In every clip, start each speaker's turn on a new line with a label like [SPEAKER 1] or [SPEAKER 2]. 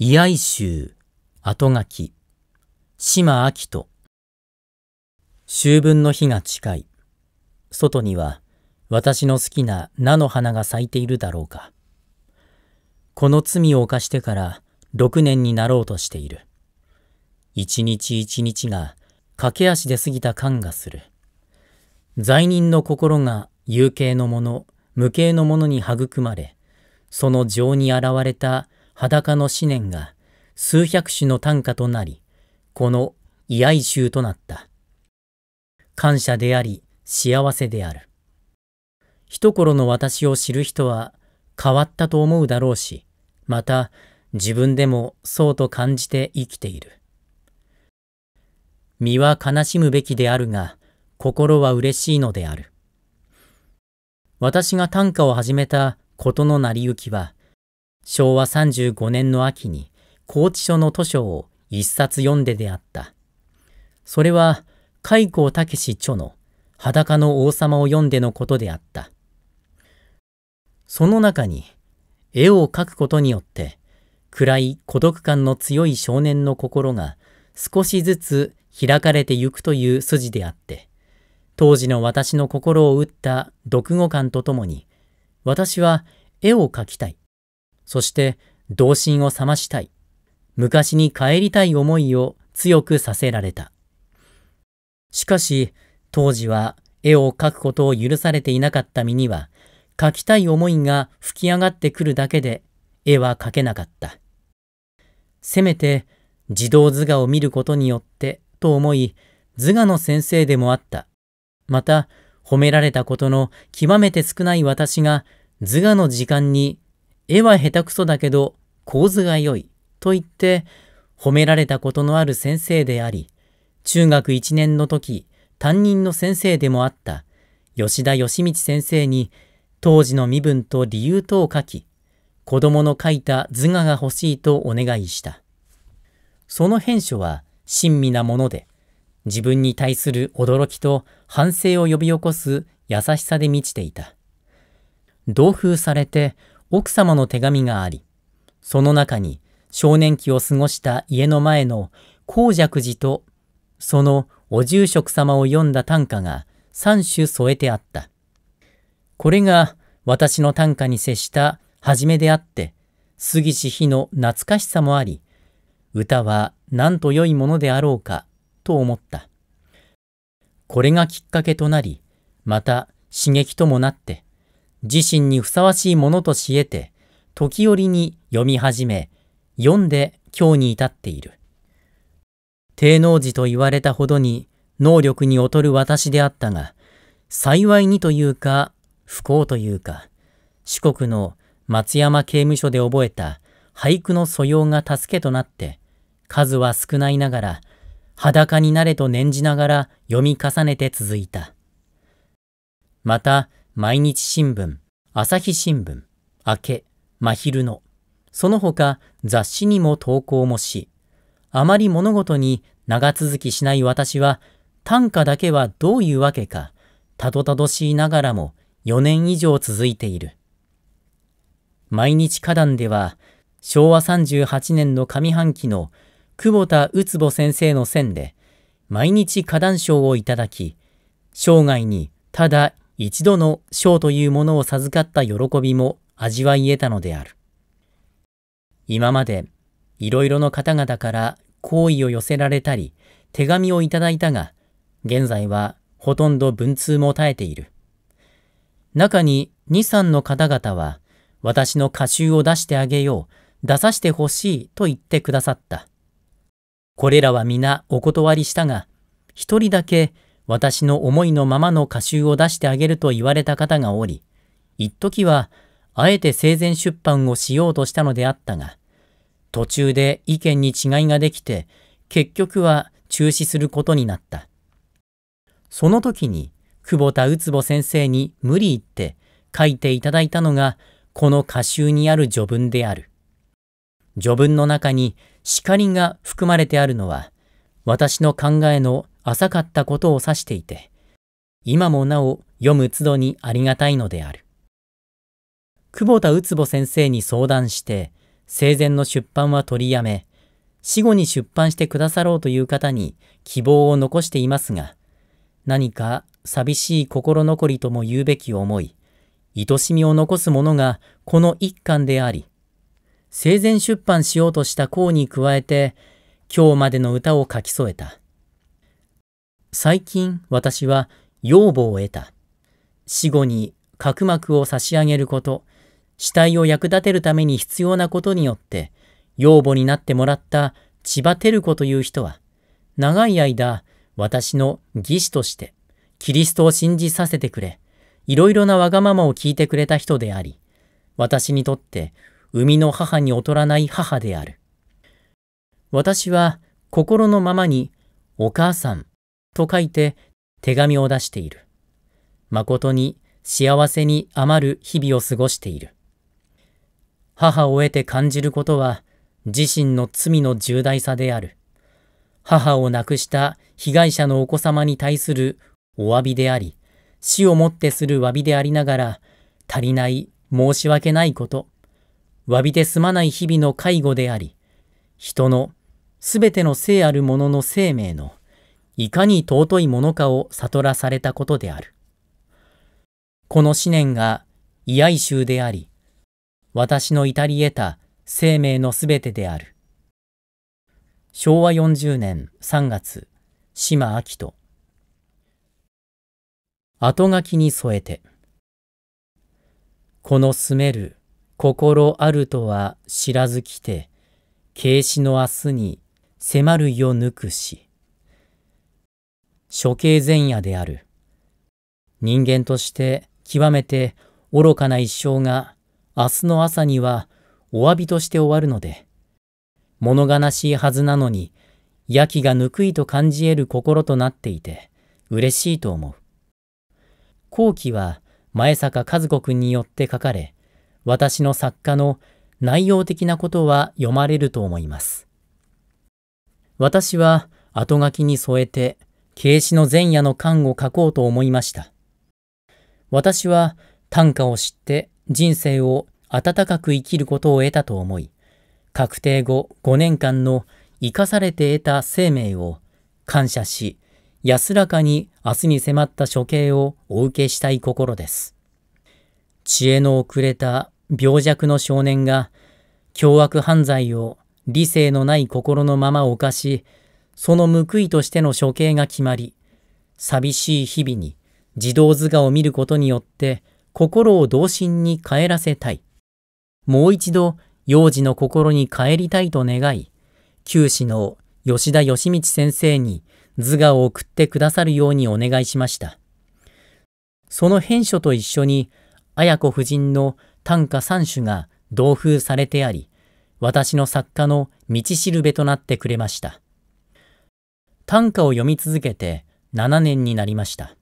[SPEAKER 1] 居合衆、後書き、島明人。秋分の日が近い。外には私の好きな菜の花が咲いているだろうか。この罪を犯してから6年になろうとしている。一日一日が駆け足で過ぎた感がする。罪人の心が有形のもの、無形のものに育まれ、その情に現れた裸の思念が数百種の短歌となり、この居合集となった。感謝であり、幸せである。一頃の私を知る人は変わったと思うだろうし、また自分でもそうと感じて生きている。身は悲しむべきであるが、心は嬉しいのである。私が短歌を始めたことの成り行きは、昭和35年の秋に拘置所の図書を一冊読んで出会った。それは、開口武史著の裸の王様を読んでのことであった。その中に、絵を描くことによって、暗い孤独感の強い少年の心が少しずつ開かれてゆくという筋であって、当時の私の心を打った読後感とともに、私は絵を描きたいそして童心を覚ましたい、昔に帰りたい思いを強くさせられた。しかし、当時は絵を描くことを許されていなかった身には、描きたい思いが吹き上がってくるだけで絵は描けなかった。せめて児童図画を見ることによってと思い、図画の先生でもあった。また、褒められたことの極めて少ない私が図画の時間に絵は下手くそだけど構図が良いと言って褒められたことのある先生であり、中学1年の時、担任の先生でもあった吉田義道先生に当時の身分と理由等を書き、子供の書いた図画が欲しいとお願いした。その編書は親身なもので、自分に対する驚きと反省を呼び起こす優しさで満ちていた。同封されて奥様の手紙があり、その中に少年期を過ごした家の前の光尺寺とそのお住職様を読んだ短歌が三種添えてあった。これが私の短歌に接した初めであって、杉氏日の懐かしさもあり、歌はなんと良いものであろうかと思った。これがきっかけとなり、また刺激ともなって、自身にふさわしいものとし得て、時折に読み始め、読んで今日に至っている。低能寺と言われたほどに能力に劣る私であったが、幸いにというか、不幸というか、四国の松山刑務所で覚えた俳句の素養が助けとなって、数は少ないながら、裸になれと念じながら読み重ねて続いた。また、毎日新聞、朝日新聞、明け、真昼の、その他雑誌にも投稿もし、あまり物事に長続きしない私は、短歌だけはどういうわけか、たどたどしいながらも4年以上続いている。毎日花壇では、昭和38年の上半期の久保田宇坪先生の線で、毎日花壇賞をいただき、生涯にただ一度の賞というものを授かった喜びも味わい得たのである。今までいろいろの方々から好意を寄せられたり、手紙をいただいたが、現在はほとんど文通も絶えている。中に2、3の方々は、私の歌集を出してあげよう、出させてほしいと言ってくださった。これらは皆お断りしたが、一人だけ私の思いのままの歌集を出してあげると言われた方がおり、一時は、あえて生前出版をしようとしたのであったが、途中で意見に違いができて、結局は中止することになった。その時に、久保田宇津保先生に無理言って書いていただいたのが、この歌集にある序文である。序文の中に叱りが含まれてあるのは、私の考えの浅かったことを指していて、今もなお読む都度にありがたいのである。久保田宇坪先生に相談して、生前の出版は取りやめ、死後に出版してくださろうという方に希望を残していますが、何か寂しい心残りとも言うべき思い、愛しみを残すものがこの一巻であり、生前出版しようとした功に加えて、今日までの歌を書き添えた。最近私は養母を得た。死後に角膜を差し上げること、死体を役立てるために必要なことによって、養母になってもらった千葉照子という人は、長い間、私の義士として、キリストを信じさせてくれ、いろいろなわがままを聞いてくれた人であり、私にとって生みの母に劣らない母である。私は心のままに、お母さんと書いて手紙を出している。誠に幸せに余る日々を過ごしている。母を得て感じることは自身の罪の重大さである。母を亡くした被害者のお子様に対するお詫びであり、死をもってする詫びでありながら、足りない申し訳ないこと、詫びて済まない日々の介護であり、人のすべての聖あるものの生命のいかに尊いものかを悟らされたことである。この思念が居合衆であり、私の至り得た生命のすべてである。昭和40年3月、島明人。後書きに添えて。この住める心あるとは知らずきて、軽視の明日に迫る夜抜くし。処刑前夜である。人間として極めて愚かな一生が明日の朝にはお詫びとして終わるので、物悲しいはずなのに、やきがぬくいと感じ得る心となっていて、嬉しいと思う。後期は前坂和子君によって書かれ、私の作家の内容的なことは読まれると思います。私は後書きに添えて、軽視の前夜の缶を書こうと思いました。私は短歌を知って人生を温かく生きることを得たと思い、確定後5年間の生かされて得た生命を感謝し、安らかに明日に迫った処刑をお受けしたい心です。知恵の遅れた病弱の少年が凶悪犯罪を理性のない心のまま犯し、その報いとしての処刑が決まり、寂しい日々に児童図画を見ることによって心を童心に帰らせたい。もう一度幼児の心に帰りたいと願い、九死の吉田義道先生に図画を送ってくださるようにお願いしました。その編書と一緒に、綾子夫人の短歌三首が同封されてあり、私の作家の道しるべとなってくれました。短歌を読み続けて7年になりました。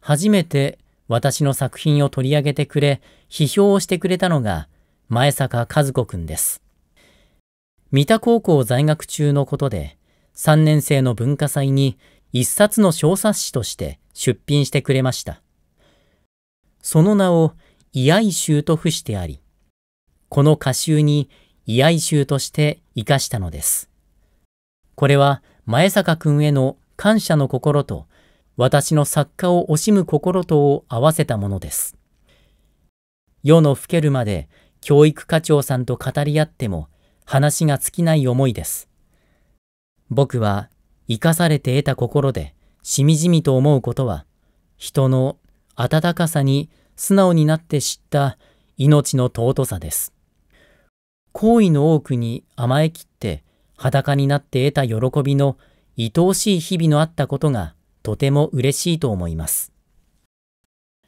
[SPEAKER 1] 初めて私の作品を取り上げてくれ、批評をしてくれたのが前坂和子くんです。三田高校在学中のことで、3年生の文化祭に一冊の小冊子として出品してくれました。その名を居合衆と付してあり、この歌集に居合衆として活かしたのです。これは前坂君への感謝の心と、私の作家を惜しむ心とを合わせたものです。世の更けるまで教育課長さんと語り合っても話が尽きない思いです。僕は生かされて得た心でしみじみと思うことは、人の温かさに素直になって知った命の尊さです。行為の多くに甘えきって裸になって得た喜びの愛おしい日々のあったことがとても嬉しいと思います。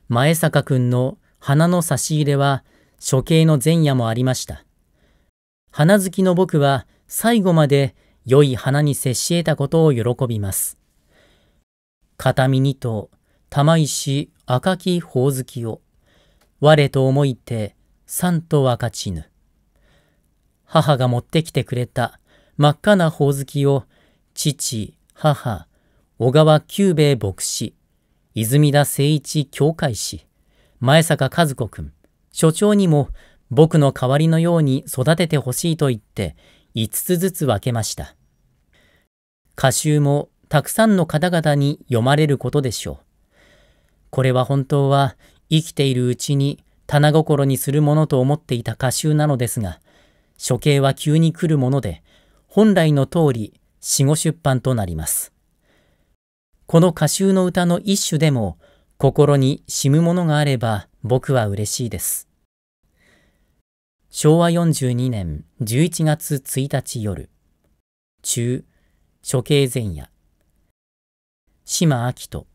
[SPEAKER 1] 前坂くんの花の差し入れは処刑の前夜もありました。花好きの僕は最後まで良い花に接し得たことを喜びます。片身にと玉石赤きほおずきを我と思いて三と分かちぬ。母が持ってきてくれた真っ赤なほおずきを父、母、小川久兵衛牧師、泉田誠一教会師、前坂和子君、所長にも僕の代わりのように育ててほしいと言って5つずつ分けました。歌集もたくさんの方々に読まれることでしょう。これは本当は生きているうちに棚心にするものと思っていた歌集なのですが、処刑は急に来るもので、本来の通り死後出版となります。この歌集の歌の一種でも心に染むものがあれば僕は嬉しいです。昭和42年11月1日夜、中、処刑前夜、島明人、